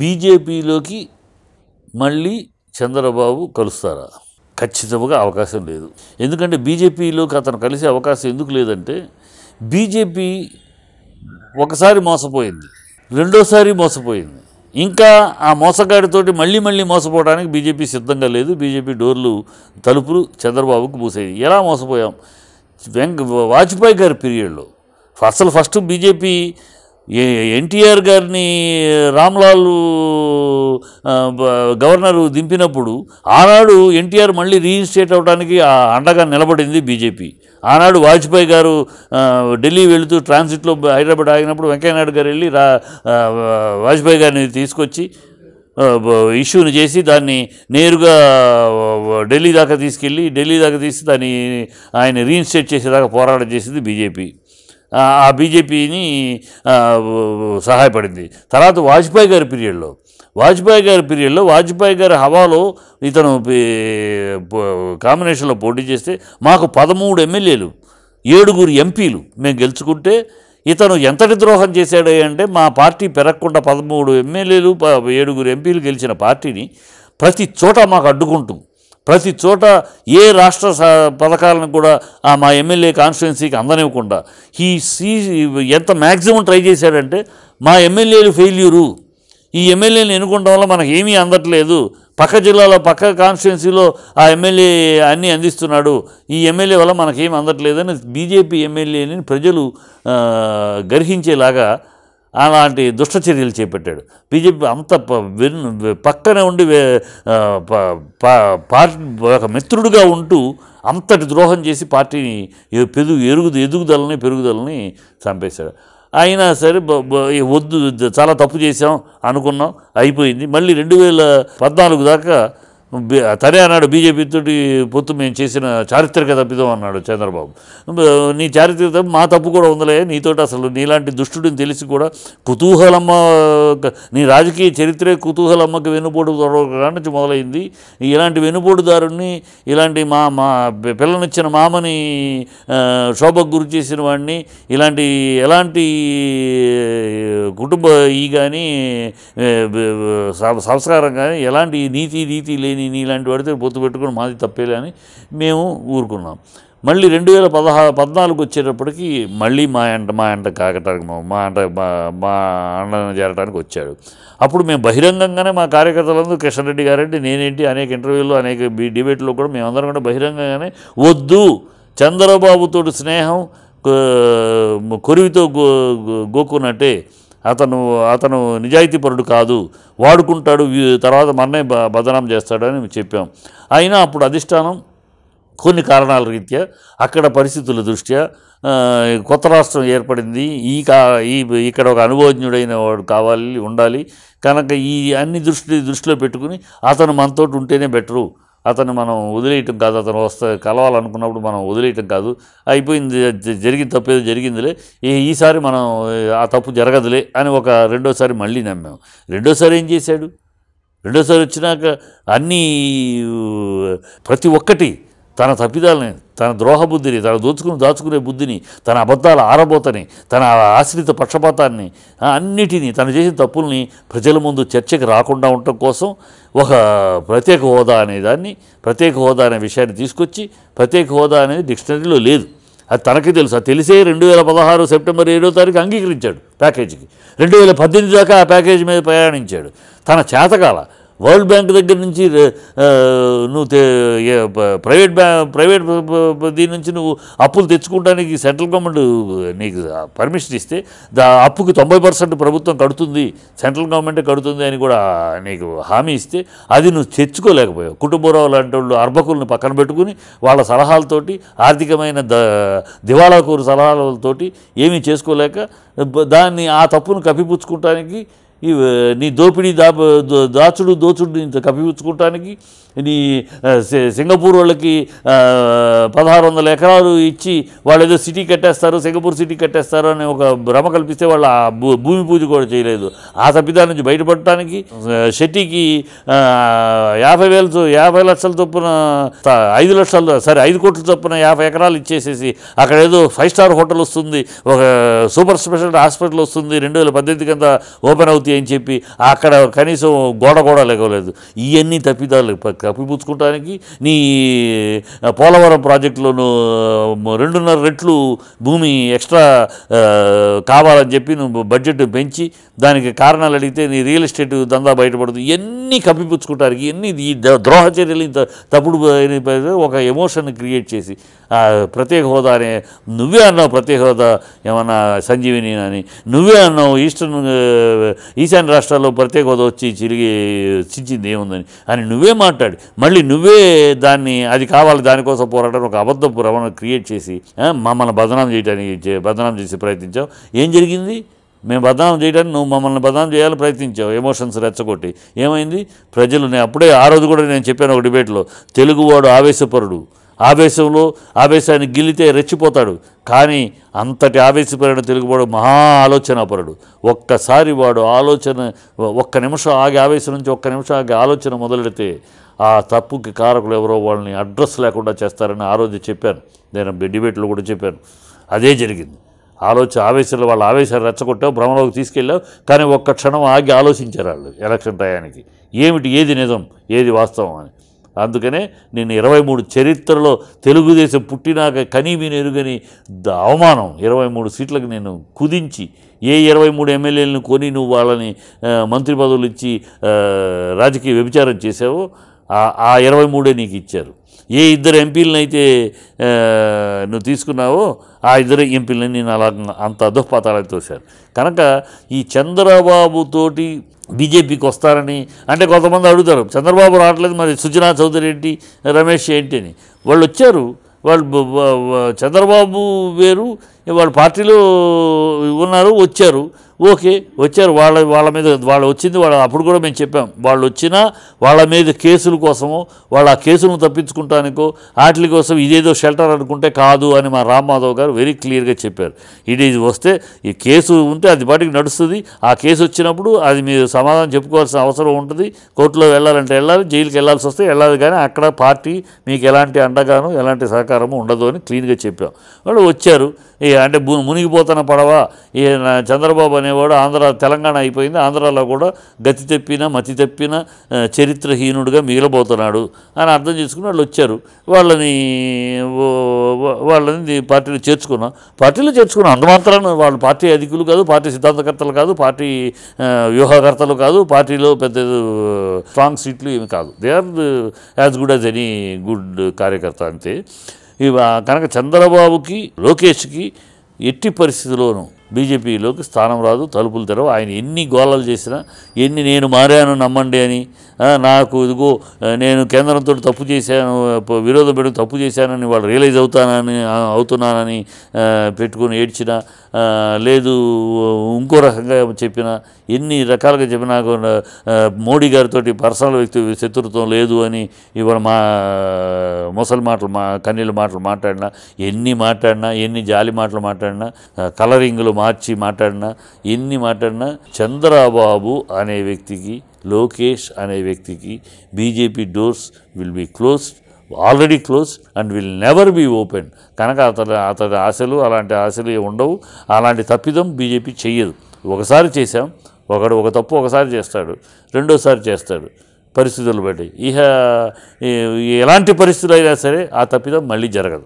బీజేపీలోకి మళ్ళీ చంద్రబాబు కలుస్తారా ఖచ్చితంగా అవకాశం లేదు ఎందుకంటే బీజేపీలోకి అతను కలిసే అవకాశం ఎందుకు లేదంటే బీజేపీ ఒకసారి మోసపోయింది రెండోసారి మోసపోయింది ఇంకా ఆ మోసగాడితోటి మళ్ళీ మళ్ళీ మోసపోవడానికి బీజేపీ సిద్ధంగా లేదు బీజేపీ డోర్లు తలుపులు చంద్రబాబుకు మూసేది ఎలా మోసపోయాం వెంక వాజ్పేయి గారి పీరియడ్లో అసలు ఫస్ట్ బీజేపీ ఎన్టీఆర్ గారిని రామ్లాల్ గవర్నరు దింపినప్పుడు ఆనాడు ఎన్టీఆర్ మళ్ళీ రీఇన్స్టేట్ అవడానికి అండగా నిలబడింది బీజేపీ ఆనాడు వాజ్పేయి గారు ఢిల్లీ వెళుతూ ట్రాన్సిట్లో హైదరాబాద్ ఆగినప్పుడు వెంకయ్యనాయుడు గారు వెళ్ళి రా వాజ్పేయి గారిని తీసుకొచ్చి ఇష్యూని చేసి దాన్ని నేరుగా ఢిల్లీ దాకా తీసుకెళ్ళి ఢిల్లీ దాకా తీసి దాన్ని ఆయన రీఇన్స్టేట్ చేసేదాకా పోరాటం చేసింది బీజేపీ ఆ బీజేపీని సహాయపడింది తర్వాత వాజ్పేయి గారి పీరియడ్లో వాజ్పేయి గారి పీరియడ్లో వాజ్పేయి గారి హవాలో ఇతను కాంబినేషన్లో పోటీ చేస్తే మాకు పదమూడు ఎమ్మెల్యేలు ఏడుగురు ఎంపీలు మేము గెలుచుకుంటే ఇతను ఎంతటి ద్రోహం చేశాడు అంటే మా పార్టీ పెరగకుండా పదమూడు ఎమ్మెల్యేలు ఏడుగురు ఎంపీలు గెలిచిన పార్టీని ప్రతి చోట మాకు అడ్డుకుంటూ ప్రతి చోట ఏ రాష్ట్ర పథకాలను కూడా మా ఎమ్మెల్యే కాన్స్టిట్యున్సీకి అందనివ్వకుండా ఈ సీ ఎంత మ్యాక్సిమం ట్రై చేశాడంటే మా ఎమ్మెల్యేలు ఫెయిల్యూరు ఈ ఎమ్మెల్యేని ఎన్నుకోవడం వల్ల మనకు ఏమీ అందట్లేదు పక్క జిల్లాలో పక్క కాన్స్టిట్యున్సీలో ఆ ఎమ్మెల్యే అన్నీ అందిస్తున్నాడు ఈ ఎమ్మెల్యే వల్ల మనకేం అందట్లేదని బీజేపీ ఎమ్మెల్యేని ప్రజలు గర్హించేలాగా అలాంటి దుష్టచర్యలు చేపట్టాడు బీజేపీ అంత పక్కనే ఉండి పార్టీ ఒక మిత్రుడుగా ఉంటూ అంతటి ద్రోహం చేసి పార్టీని పెరుగు ఎరుగు ఎదుగుదలని పెరుగుదలని చంపేశాడు అయినా సరే వద్దు చాలా తప్పు చేసాం అనుకున్నాం అయిపోయింది మళ్ళీ రెండు వేల పద్నాలుగు దాకా తరే అన్నాడు బీజేపీతోటి పొత్తు మేము చేసిన చారిత్రక తప్పిదం అన్నాడు చంద్రబాబు నీ చారిత్రక తప్పు మా తప్పు కూడా ఉందలే నీతోటి అసలు నీలాంటి దుష్టుడిని తెలిసి కూడా కుతూహలమ్మ నీ రాజకీయ చరిత్రే కుతూహలమ్మకి వెన్నుపోటు నుంచి మొదలైంది ఇలాంటి వెన్నుపోటుదారుణ్ణి ఇలాంటి మా మా పిల్లనిచ్చిన మామని శోభకు గురి చేసిన వాడిని ఇలాంటి ఎలాంటి కుటుంబ ఈ కానీ సంస్కారం కానీ ఎలాంటి నీతి రీతి లేని నేను నీలాంటి వాడితే పొత్తు పెట్టుకుని మాది తప్పేలే అని మేము ఊరుకున్నాం మళ్ళీ రెండు వేల పదహా పద్నాలుగు వచ్చేటప్పటికి మళ్ళీ మా అంట మా అంట కాకటానికి మా అంట మా అన్న చేరడానికి వచ్చాడు అప్పుడు మేము బహిరంగంగానే మా కార్యకర్తలందరూ కిషన్ రెడ్డి గారంటే నేనేంటి అనేక ఇంటర్వ్యూలు అనేక డిబేట్లో కూడా మేమందరం కూడా బహిరంగంగానే వద్దు చంద్రబాబుతో స్నేహం కొరివితో గో గోకున్నట్టే అతను అతను నిజాయితీపరుడు కాదు వాడుకుంటాడు తర్వాత మన్నే బదనాం చేస్తాడని చెప్పాం అయినా అప్పుడు అధిష్టానం కొన్ని కారణాల రీత్యా అక్కడ పరిస్థితుల దృష్ట్యా కొత్త రాష్ట్రం ఏర్పడింది ఈ కా ఈ ఇక్కడ ఒక అనుభవజ్ఞుడైన వాడు కావాలి ఉండాలి కనుక ఈ అన్ని దృష్టి దృష్టిలో పెట్టుకుని అతను మనతోటి ఉంటేనే బెటరు అతను మనం వదిలేయటం కాదు అతను వస్తే కలవాలనుకున్నప్పుడు మనం వదిలేయటం కాదు అయిపోయింది జరిగింది తప్పేదో జరిగిందిలే ఈసారి మనం ఆ తప్పు జరగదులే అని ఒక రెండోసారి మళ్ళీ నమ్మాము రెండోసారి ఏం చేశాడు రెండోసారి వచ్చినాక అన్నీ ప్రతి ఒక్కటి తన తప్పిదాలని తన ద్రోహ బుద్ధిని తన దోచుకుని దాచుకునే బుద్ధిని తన అబద్ధాల ఆరబోతని తన ఆశ్రిత పక్షపాతాన్ని అన్నిటినీ తను చేసిన తప్పుల్ని ప్రజల ముందు చర్చకు రాకుండా ఉండటం కోసం ఒక ప్రత్యేక హోదా అనే దాన్ని ప్రత్యేక హోదా అనే విషయాన్ని తీసుకొచ్చి ప్రత్యేక హోదా అనేది డిక్షనరీలో లేదు అది తనకి తెలుసు అది తెలిసే రెండు వేల పదహారు సెప్టెంబర్ ఏడో తారీఖు అంగీకరించాడు ప్యాకేజీకి రెండు వేల పద్దెనిమిది దాకా ఆ ప్యాకేజీ మీద ప్రయాణించాడు తన చేతకాల వరల్డ్ బ్యాంక్ దగ్గర నుంచి నువ్వు ప్రైవేట్ బ్యా ప్రైవేట్ దీని నుంచి నువ్వు అప్పులు తెచ్చుకోవడానికి సెంట్రల్ గవర్నమెంట్ నీకు పర్మిషన్ ఇస్తే దా అప్పుకి తొంభై పర్సెంట్ ప్రభుత్వం కడుతుంది సెంట్రల్ గవర్నమెంటే కడుతుంది అని కూడా నీకు హామీ ఇస్తే అది నువ్వు తెచ్చుకోలేకపోయావు కుటుంబరావు లాంటి వాళ్ళు అర్భకులను పక్కన పెట్టుకుని వాళ్ళ సలహాలతోటి ఆర్థికమైన ద దివాళాకూరు సలహాలతోటి ఏమీ చేసుకోలేక దాన్ని ఆ తప్పును కప్పిపుచ్చుకోవటానికి నీ దోపిడీ దా దాచుడు దోచుడు ఇంత కప్పిపుచ్చుకోవటానికి నీ సింగపూర్ వాళ్ళకి పదహారు వందల ఎకరాలు ఇచ్చి వాళ్ళు ఏదో సిటీ కట్టేస్తారు సింగపూర్ సిటీ కట్టేస్తారు అని ఒక భ్రమ కల్పిస్తే వాళ్ళు ఆ భూమి పూజ కూడా చేయలేదు ఆ తప్పిదాన్ని నుంచి బయటపడటానికి షెట్టికి యాభై వేలు యాభై లక్షల చొప్పున ఐదు లక్షలు సరే ఐదు కోట్ల చొప్పున యాభై ఎకరాలు ఇచ్చేసేసి అక్కడ ఏదో ఫైవ్ స్టార్ హోటల్ వస్తుంది ఒక సూపర్ స్పెషల్ హాస్పిటల్ వస్తుంది రెండు వేల పద్దెనిమిది కింద ఓపెన్ అవుతుంది అవుతాయి అని చెప్పి అక్కడ కనీసం గోడ కూడా లేకలేదు ఇవన్నీ తప్పిదాలు కప్పిపుచ్చుకోవడానికి నీ పోలవరం ప్రాజెక్టులోను రెండున్నర రెట్లు భూమి ఎక్స్ట్రా కావాలని చెప్పి నువ్వు బడ్జెట్ పెంచి దానికి కారణాలు అడిగితే నీ రియల్ ఎస్టేట్ దందా బయటపడుతుంది ఇవన్నీ కప్పిపుచ్చుకుంటారు ఇవన్నీ ఈ ద్రోహచర్యలు ఇంత తప్పుడు ఒక ఎమోషన్ క్రియేట్ చేసి ప్రత్యేక హోదా అనే నువ్వే అన్నావు ప్రత్యేక హోదా ఏమన్నా సంజీవిని అని నువ్వే అన్నావు ఈస్టర్న్ ఈశాన్య రాష్ట్రాల్లో ప్రత్యేక హోదా వచ్చి చిరిగి చించింది ఏముందని అని నువ్వే మాట్లాడి మళ్ళీ నువ్వే దాన్ని అది కావాలి దానికోసం పోరాటం ఒక అబద్ధపు రవాణా క్రియేట్ చేసి మమ్మల్ని బదనాం చేయడానికి బదనాం చేసి ప్రయత్నించావు ఏం జరిగింది మేము బదనాం చేయడానికి నువ్వు మమ్మల్ని బదనాం చేయాలని ప్రయత్నించావు ఎమోషన్స్ రెచ్చగొట్టి ఏమైంది ప్రజలు నేను అప్పుడే ఆ రోజు కూడా నేను చెప్పాను ఒక డిబేట్లో తెలుగువాడు ఆవేశపరుడు ఆవేశంలో ఆవేశాన్ని గిల్లితే రెచ్చిపోతాడు కానీ అంతటి ఆవేశపరైన తెలుగువాడు మహా ఆలోచనాపరుడు ఒక్కసారి వాడు ఆలోచన ఒక్క నిమిషం ఆగి ఆవేశం నుంచి ఒక్క నిమిషం ఆగి ఆలోచన మొదలెడితే ఆ తప్పుకి కారకులు ఎవరో వాళ్ళని అడ్రస్ లేకుండా చేస్తారని ఆ రోజు చెప్పాను నేను డిబేట్లో కూడా చెప్పాను అదే జరిగింది ఆలోచన ఆవేశంలో వాళ్ళ ఆవేశాలు రెచ్చగొట్టావు భ్రమలోకి తీసుకెళ్ళావు కానీ ఒక్క క్షణం ఆగి ఆలోచించారు వాళ్ళు ఎలక్షన్ టయానికి ఏమిటి ఏది నిజం ఏది వాస్తవం అని అందుకనే నేను ఇరవై మూడు చరిత్రలో తెలుగుదేశం పుట్టినాక కనీవి నెరుగని అవమానం ఇరవై మూడు సీట్లకు నేను కుదించి ఏ ఇరవై మూడు ఎమ్మెల్యేలను కొని నువ్వు వాళ్ళని మంత్రి పదవులు ఇచ్చి రాజకీయ వ్యభిచారం చేశావో ఆ ఇరవై మూడే నీకు ఇచ్చారు ఏ ఇద్దరు ఎంపీలను అయితే నువ్వు తీసుకున్నావో ఆ ఇద్దరు ఎంపీలని నేను అలా అంత అధోపాతాలకు తోశారు కనుక ఈ చంద్రబాబుతోటి బీజేపీకి వస్తారని అంటే కొంతమంది అడుగుతారు చంద్రబాబు రావట్లేదు మరి సుజనా చౌదరి ఏంటి రమేష్ ఏంటి అని వాళ్ళు వచ్చారు వాళ్ళు చంద్రబాబు వేరు వాళ్ళ పార్టీలో ఉన్నారు వచ్చారు ఓకే వచ్చారు వాళ్ళ వాళ్ళ మీద వాళ్ళు వచ్చింది వాళ్ళ అప్పుడు కూడా మేము చెప్పాం వాళ్ళు వచ్చినా వాళ్ళ మీద కేసుల కోసము వాళ్ళు ఆ కేసులను తప్పించుకుంటానికో వాటి కోసం ఇదేదో షెల్టర్ అనుకుంటే కాదు అని మా రామ్మాధవ్ గారు వెరీ క్లియర్గా చెప్పారు ఇది వస్తే ఈ కేసు ఉంటే అది పాటికి నడుస్తుంది ఆ కేసు వచ్చినప్పుడు అది మీరు సమాధానం చెప్పుకోవాల్సిన అవసరం ఉంటుంది కోర్టులో వెళ్ళాలంటే వెళ్ళాలి జైలుకి వెళ్ళాల్సి వస్తే వెళ్ళాలి కానీ అక్కడ పార్టీ మీకు ఎలాంటి అండగాను ఎలాంటి సహకారము ఉండదు అని క్లీన్గా చెప్పాం వాళ్ళు వచ్చారు అంటే మునిగిపోతున్న పడవ ఈ చంద్రబాబు అనేవాడు ఆంధ్ర తెలంగాణ అయిపోయింది ఆంధ్రాలో కూడా గతి తప్పిన మతి తప్పిన చరిత్రహీనుడిగా మిగిలిపోతున్నాడు అని అర్థం చేసుకుని వాళ్ళు వచ్చారు వాళ్ళని వాళ్ళని పార్టీలో చేర్చుకున్నాం పార్టీలో చేర్చుకున్నాం అందుమాత్రాన్ని వాళ్ళు పార్టీ అధికులు కాదు పార్టీ సిద్ధాంతకర్తలు కాదు పార్టీ వ్యూహకర్తలు కాదు పార్టీలో పెద్ద స్ట్రాంగ్ సీట్లు ఏమి కాదు they are as good as any good కార్యకర్త అంతే ఇవా కనుక చంద్రబాబుకి లోకేష్కి ఎట్టి పరిస్థితిలోనూ బీజేపీలోకి స్థానం రాదు తలుపులు తెరవు ఆయన ఎన్ని గోళాలు చేసినా ఎన్ని నేను మారాను నమ్మండి అని నాకు ఇదిగో నేను కేంద్రంతో తప్పు చేశాను విరోధం పెడుకు తప్పు చేశానని వాళ్ళు రియలైజ్ అవుతానని అవుతున్నానని పెట్టుకుని ఏడ్చిన లేదు ఇంకో రకంగా చెప్పిన ఎన్ని రకాలుగా చెప్పిన నాకు మోడీ గారితో పర్సనల్ వ్యక్తి శత్రుత్వం లేదు అని ఇవాళ మా ముసలి మాటలు మా కన్నీళ్ళ మాటలు మాట్లాడినా ఎన్ని మాట్లాడినా ఎన్ని జాలి మాటలు మాట్లాడినా కలరింగ్లు మార్చి మాట్లాడినా ఎన్ని మాట్లాడినా చంద్రబాబు అనే వ్యక్తికి లోకేష్ అనే వ్యక్తికి BJP doors will be closed already close and will never be open కనుక అతని అతడి ఆశలు అలాంటి ఆశలు ఉండవు అలాంటి తప్పిదం బీజేపీ చెయ్యదు ఒకసారి చేశాం ఒకడు ఒక తప్పు ఒకసారి చేస్తాడు రెండోసారి చేస్తాడు పరిస్థితులు బట్టి ఇహ ఎలాంటి పరిస్థితులు అయినా సరే ఆ తప్పిదం మళ్ళీ జరగదు